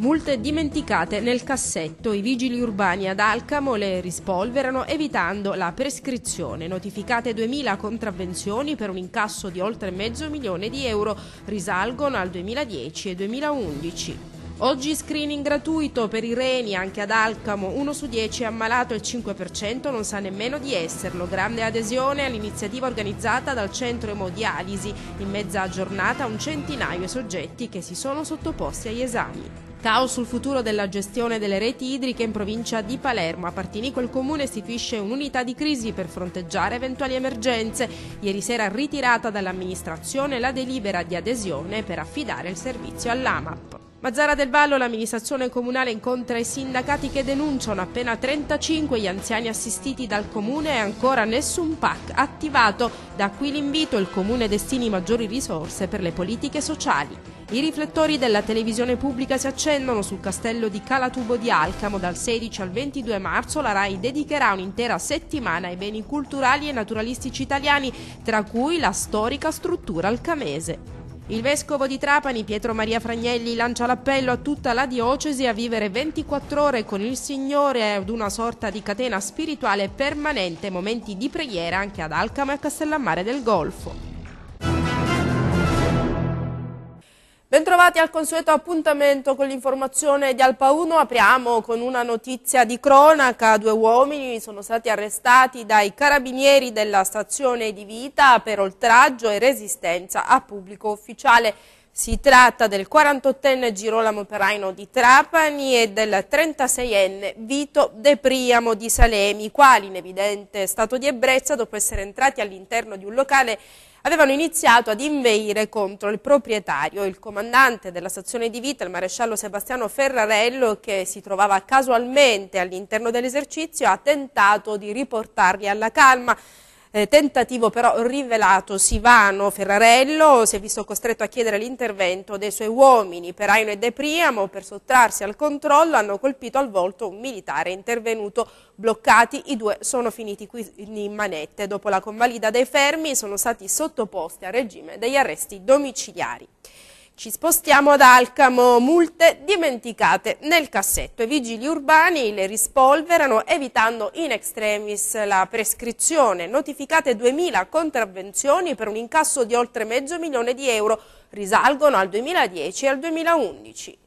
Multe dimenticate nel cassetto, i vigili urbani ad Alcamo le rispolverano evitando la prescrizione. Notificate 2.000 contravvenzioni per un incasso di oltre mezzo milione di euro risalgono al 2010 e 2011. Oggi screening gratuito per i reni anche ad Alcamo, Uno su dieci è ammalato e il 5% non sa nemmeno di esserlo. Grande adesione all'iniziativa organizzata dal centro emodialisi. In mezza giornata un centinaio di soggetti che si sono sottoposti agli esami. Caos sul futuro della gestione delle reti idriche in provincia di Palermo. A Partinico il comune istituisce un'unità di crisi per fronteggiare eventuali emergenze. Ieri sera ritirata dall'amministrazione la delibera di adesione per affidare il servizio all'AMAP. Mazzara del Vallo, l'amministrazione comunale incontra i sindacati che denunciano appena 35 gli anziani assistiti dal comune e ancora nessun PAC attivato. Da qui l'invito, il comune destini maggiori risorse per le politiche sociali. I riflettori della televisione pubblica si accendono sul castello di Calatubo di Alcamo. Dal 16 al 22 marzo la RAI dedicherà un'intera settimana ai beni culturali e naturalistici italiani, tra cui la storica struttura alcamese. Il vescovo di Trapani, Pietro Maria Fragnelli, lancia l'appello a tutta la diocesi a vivere 24 ore con il Signore ad una sorta di catena spirituale permanente, momenti di preghiera anche ad Alcamo e a Castellammare del Golfo. Bentrovati al consueto appuntamento con l'informazione di Alpa 1. Apriamo con una notizia di cronaca. Due uomini sono stati arrestati dai carabinieri della stazione di vita per oltraggio e resistenza a pubblico ufficiale. Si tratta del 48enne Girolamo Peraino di Trapani e del 36enne Vito De Priamo di Salemi, i quali in evidente stato di ebbrezza, dopo essere entrati all'interno di un locale avevano iniziato ad inveire contro il proprietario, il comandante della stazione di vita, il maresciallo Sebastiano Ferrarello, che si trovava casualmente all'interno dell'esercizio, ha tentato di riportarli alla calma eh, tentativo però rivelatosi vano, Ferrarello si è visto costretto a chiedere l'intervento dei suoi uomini, per Aino e De Priamo, per sottrarsi al controllo hanno colpito al volto un militare intervenuto, bloccati, i due sono finiti qui in manette, dopo la convalida dei fermi sono stati sottoposti al regime degli arresti domiciliari. Ci spostiamo ad Alcamo, multe dimenticate nel cassetto. I vigili urbani le rispolverano evitando in extremis la prescrizione. Notificate 2.000 contravvenzioni per un incasso di oltre mezzo milione di euro, risalgono al 2010 e al 2011.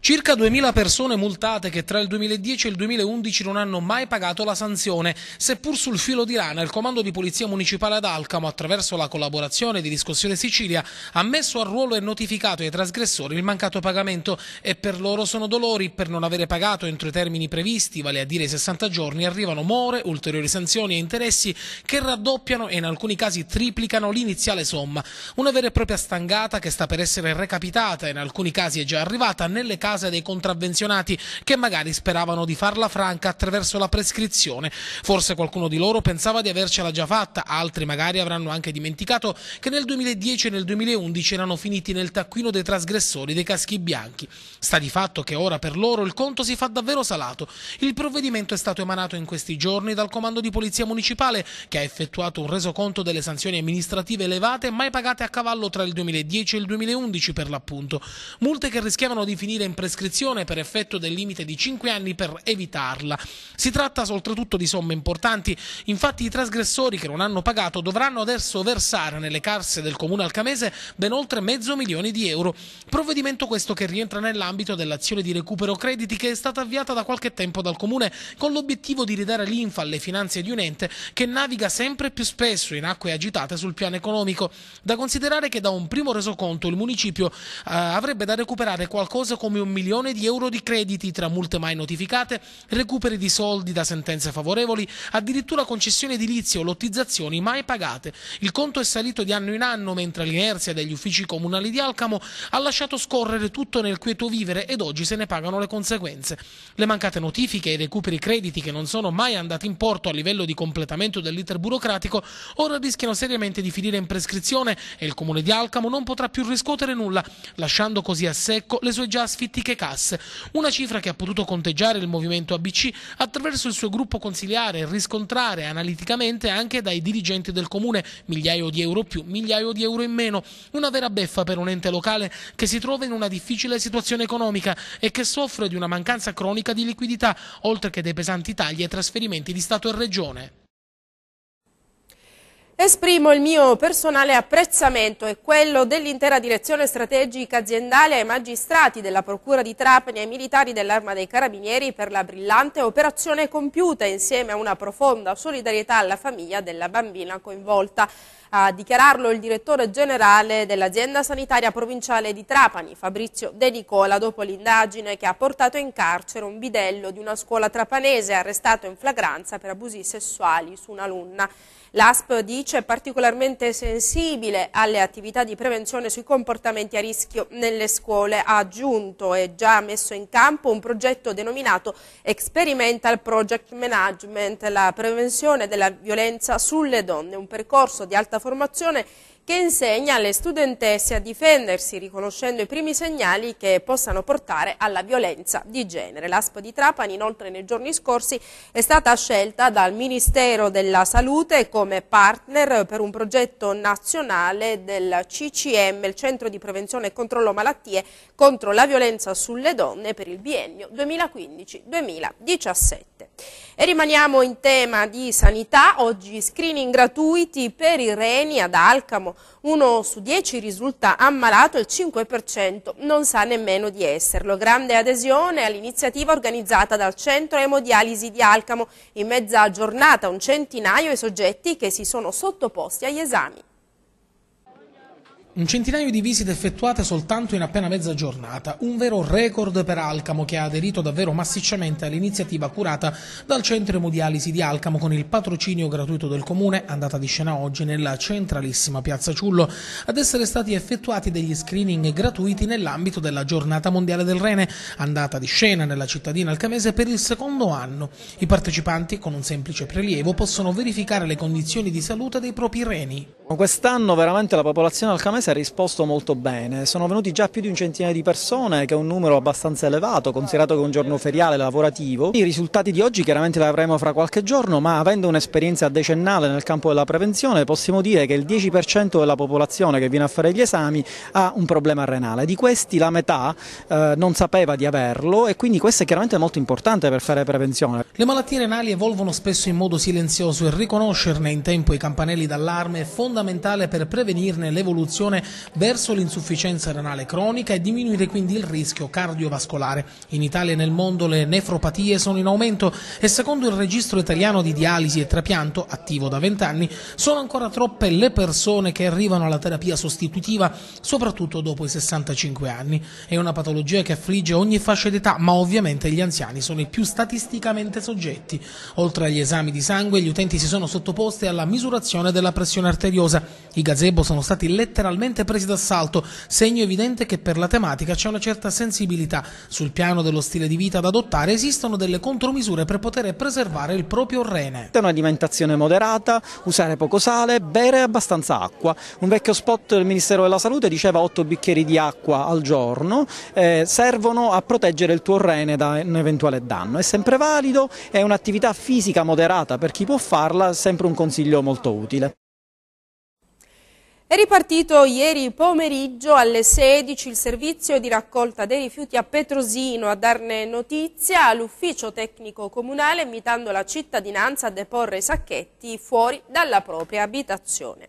Circa 2.000 persone multate che tra il 2010 e il 2011 non hanno mai pagato la sanzione, seppur sul filo di rana il Comando di Polizia Municipale ad Alcamo, attraverso la collaborazione di Discussione Sicilia, ha messo a ruolo e notificato ai trasgressori il mancato pagamento e per loro sono dolori per non avere pagato entro i termini previsti, vale a dire i 60 giorni, arrivano more, ulteriori sanzioni e interessi che raddoppiano e in alcuni casi triplicano l'iniziale somma. Una vera e propria stangata che sta per essere recapitata, e in alcuni casi è già arrivata, nelle case case dei contravvenzionati che magari speravano di farla franca attraverso la prescrizione. Forse qualcuno di loro pensava di avercela già fatta, altri magari avranno anche dimenticato che nel 2010 e nel 2011 erano finiti nel taccuino dei trasgressori dei caschi bianchi. Sta di fatto che ora per loro il conto si fa davvero salato. Il provvedimento è stato emanato in questi giorni dal Comando di Polizia Municipale che ha effettuato un resoconto delle sanzioni amministrative elevate mai pagate a cavallo tra il 2010 e il 2011 per l'appunto. Multe che rischiavano di finire in prescrizione per effetto del limite di 5 anni per evitarla. Si tratta oltretutto di somme importanti, infatti i trasgressori che non hanno pagato dovranno adesso versare nelle casse del comune alcamese ben oltre mezzo milione di euro. Provvedimento questo che rientra nell'ambito dell'azione di recupero crediti che è stata avviata da qualche tempo dal comune con l'obiettivo di ridare l'infa alle finanze di un ente che naviga sempre più spesso in acque agitate sul piano economico. Da considerare che da un primo resoconto il municipio eh, avrebbe da recuperare qualcosa come un un milione di euro di crediti tra multe mai notificate, recuperi di soldi da sentenze favorevoli, addirittura concessioni edilizie o lottizzazioni mai pagate. Il conto è salito di anno in anno mentre l'inerzia degli uffici comunali di Alcamo ha lasciato scorrere tutto nel quieto vivere ed oggi se ne pagano le conseguenze. Le mancate notifiche e i recuperi crediti che non sono mai andati in porto a livello di completamento dell'iter burocratico ora rischiano seriamente di finire in prescrizione e il comune di Alcamo non potrà più riscuotere nulla, lasciando così a secco le sue già sfitte antiche casse, una cifra che ha potuto conteggiare il movimento ABC attraverso il suo gruppo consiliare e riscontrare analiticamente anche dai dirigenti del comune migliaio di euro più, migliaio di euro in meno, una vera beffa per un ente locale che si trova in una difficile situazione economica e che soffre di una mancanza cronica di liquidità, oltre che dei pesanti tagli e trasferimenti di Stato e Regione. Esprimo il mio personale apprezzamento e quello dell'intera direzione strategica aziendale ai magistrati della Procura di Trapani e ai militari dell'Arma dei Carabinieri per la brillante operazione compiuta insieme a una profonda solidarietà alla famiglia della bambina coinvolta. A dichiararlo il direttore generale dell'azienda sanitaria provinciale di Trapani, Fabrizio De Nicola, dopo l'indagine che ha portato in carcere un bidello di una scuola trapanese arrestato in flagranza per abusi sessuali su un'alunna. L'ASP dice è particolarmente sensibile alle attività di prevenzione sui comportamenti a rischio nelle scuole. Ha aggiunto e già messo in campo un progetto denominato Experimental Project Management, la prevenzione della violenza sulle donne, un percorso di alta formazione che insegna alle studentesse a difendersi riconoscendo i primi segnali che possano portare alla violenza di genere. L'ASPO di Trapani inoltre nei giorni scorsi è stata scelta dal Ministero della Salute come partner per un progetto nazionale del CCM, il Centro di Prevenzione e Controllo Malattie contro la violenza sulle donne per il biennio 2015-2017. E rimaniamo in tema di sanità, oggi screening gratuiti per i reni ad Alcamo, uno su dieci risulta ammalato, il 5% non sa nemmeno di esserlo. Grande adesione all'iniziativa organizzata dal Centro Emodialisi di Alcamo. In mezza giornata un centinaio i soggetti che si sono sottoposti agli esami. Un centinaio di visite effettuate soltanto in appena mezza giornata, un vero record per Alcamo che ha aderito davvero massicciamente all'iniziativa curata dal Centro Emodialisi di Alcamo con il patrocinio gratuito del Comune, andata di scena oggi nella centralissima Piazza Ciullo, ad essere stati effettuati degli screening gratuiti nell'ambito della Giornata Mondiale del Rene, andata di scena nella cittadina alcamese per il secondo anno. I partecipanti, con un semplice prelievo, possono verificare le condizioni di salute dei propri reni. Quest'anno veramente la popolazione alcamese ha risposto molto bene, sono venuti già più di un centinaio di persone che è un numero abbastanza elevato considerato che è un giorno feriale lavorativo. I risultati di oggi chiaramente li avremo fra qualche giorno ma avendo un'esperienza decennale nel campo della prevenzione possiamo dire che il 10% della popolazione che viene a fare gli esami ha un problema renale, di questi la metà eh, non sapeva di averlo e quindi questo è chiaramente molto importante per fare prevenzione. Le malattie renali evolvono spesso in modo silenzioso e riconoscerne in tempo i campanelli d'allarme è fondamentale fondamentale per prevenirne l'evoluzione verso l'insufficienza renale cronica e diminuire quindi il rischio cardiovascolare. In Italia e nel mondo le nefropatie sono in aumento e secondo il registro italiano di dialisi e trapianto, attivo da 20 anni, sono ancora troppe le persone che arrivano alla terapia sostitutiva, soprattutto dopo i 65 anni. È una patologia che affligge ogni fascia d'età, ma ovviamente gli anziani sono i più statisticamente soggetti. Oltre agli esami di sangue, gli utenti si sono sottoposti alla misurazione della pressione arteriosa pericolosa. I gazebo sono stati letteralmente presi d'assalto, segno evidente che per la tematica c'è una certa sensibilità. Sul piano dello stile di vita da adottare esistono delle contromisure per poter preservare il proprio rene. Una alimentazione moderata, usare poco sale, bere abbastanza acqua. Un vecchio spot del Ministero della Salute diceva 8 bicchieri di acqua al giorno eh, servono a proteggere il tuo rene da un eventuale danno. È sempre valido, è un'attività fisica moderata per chi può farla, sempre un consiglio molto utile. È ripartito ieri pomeriggio alle 16 il servizio di raccolta dei rifiuti a Petrosino a darne notizia all'ufficio tecnico comunale invitando la cittadinanza a deporre i sacchetti fuori dalla propria abitazione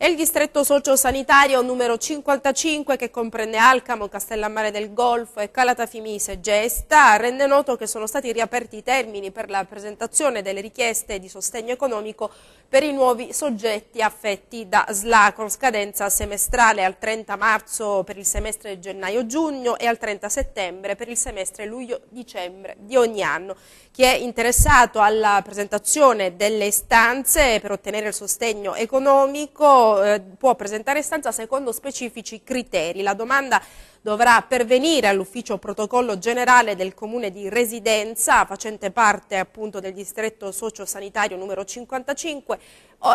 e il distretto sociosanitario numero 55 che comprende Alcamo, Castellammare del Golfo e Calatafimise Gesta rende noto che sono stati riaperti i termini per la presentazione delle richieste di sostegno economico per i nuovi soggetti affetti da SLA con scadenza semestrale al 30 marzo per il semestre gennaio-giugno e al 30 settembre per il semestre luglio-dicembre di ogni anno. Chi è interessato alla presentazione delle istanze per ottenere il sostegno economico eh, può presentare istanza secondo specifici criteri. La domanda dovrà pervenire all'ufficio protocollo generale del comune di residenza facente parte appunto del distretto sociosanitario numero 55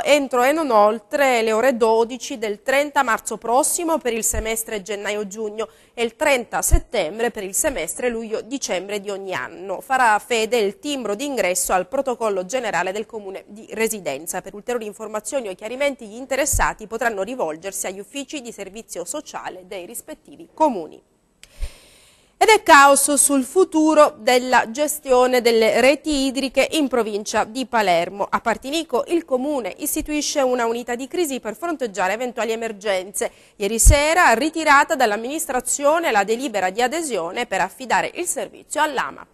entro e non oltre le ore 12 del 30 marzo prossimo per il semestre gennaio-giugno e il 30 settembre per il semestre luglio-dicembre di ogni anno. Farà fede il timbro d'ingresso al protocollo generale del comune di residenza. Per ulteriori informazioni o chiarimenti gli interessati potranno rivolgersi agli uffici di servizio sociale dei rispettivi comuni comuni. Ed è caos sul futuro della gestione delle reti idriche in provincia di Palermo. A Partinico il comune istituisce una unità di crisi per fronteggiare eventuali emergenze. Ieri sera ritirata dall'amministrazione la delibera di adesione per affidare il servizio all'AMAP.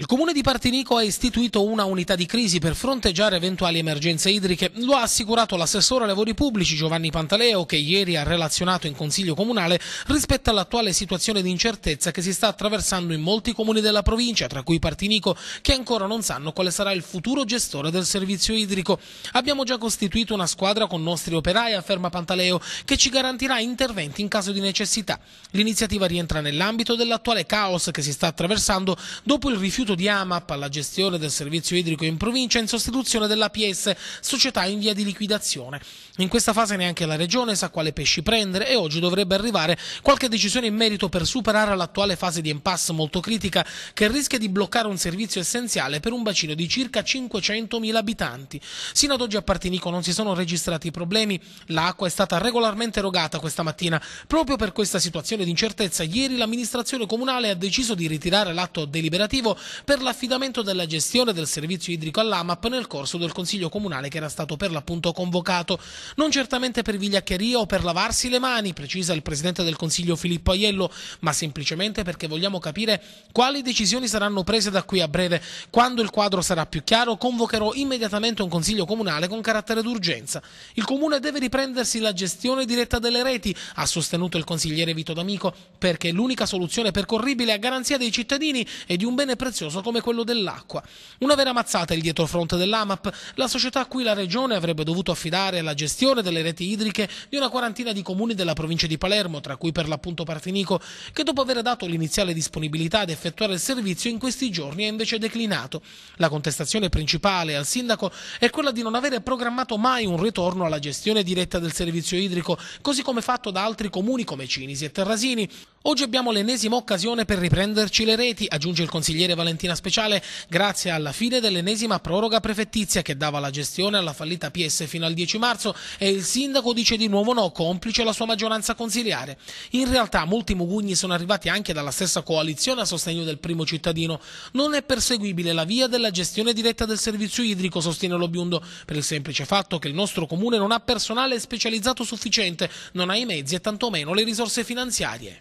Il comune di Partinico ha istituito una unità di crisi per fronteggiare eventuali emergenze idriche. Lo ha assicurato l'assessore ai lavori pubblici Giovanni Pantaleo che ieri ha relazionato in consiglio comunale rispetto all'attuale situazione di incertezza che si sta attraversando in molti comuni della provincia, tra cui Partinico, che ancora non sanno quale sarà il futuro gestore del servizio idrico. Abbiamo già costituito una squadra con nostri operai, afferma Pantaleo, che ci garantirà interventi in caso di necessità. L'iniziativa rientra nell'ambito dell'attuale caos che si sta attraversando dopo il rifiuto sostituto di AMAP alla gestione del servizio idrico in provincia in sostituzione dell'APS, società in via di liquidazione. In questa fase neanche la Regione sa quale pesci prendere e oggi dovrebbe arrivare qualche decisione in merito per superare l'attuale fase di impasse molto critica che rischia di bloccare un servizio essenziale per un bacino di circa 500.000 abitanti. Sino ad oggi a Partinico non si sono registrati problemi, l'acqua è stata regolarmente erogata questa mattina. Proprio per questa situazione di incertezza ieri l'amministrazione comunale ha deciso di ritirare l'atto deliberativo per l'affidamento della gestione del servizio idrico all'AMAP nel corso del Consiglio Comunale che era stato per l'appunto convocato. Non certamente per vigliaccheria o per lavarsi le mani, precisa il Presidente del Consiglio Filippo Aiello, ma semplicemente perché vogliamo capire quali decisioni saranno prese da qui a breve. Quando il quadro sarà più chiaro, convocherò immediatamente un Consiglio Comunale con carattere d'urgenza. Il Comune deve riprendersi la gestione diretta delle reti, ha sostenuto il consigliere Vito D'Amico, perché è l'unica soluzione percorribile a garanzia dei cittadini e di un bene prezioso silenzioso come quello dell'acqua. Una vera mazzata il dietrofront dell'AMAP, la società a cui la regione avrebbe dovuto affidare la gestione delle reti idriche di una quarantina di comuni della provincia di Palermo, tra cui per l'appunto Partinico, che dopo aver dato l'iniziale disponibilità ad effettuare il servizio in questi giorni è invece declinato. La contestazione principale al sindaco è quella di non avere programmato mai un ritorno alla gestione diretta del servizio idrico, così come fatto da altri comuni come Cinisi e Terrasini. Oggi abbiamo l'ennesima occasione per riprenderci le reti, aggiunge il consigliere Valentina Speciale, grazie alla fine dell'ennesima proroga prefettizia che dava la gestione alla fallita PS fino al 10 marzo e il sindaco dice di nuovo no, complice la sua maggioranza consiliare. In realtà molti mugugni sono arrivati anche dalla stessa coalizione a sostegno del primo cittadino. Non è perseguibile la via della gestione diretta del servizio idrico, sostiene Lobiundo, per il semplice fatto che il nostro comune non ha personale specializzato sufficiente, non ha i mezzi e tantomeno le risorse finanziarie.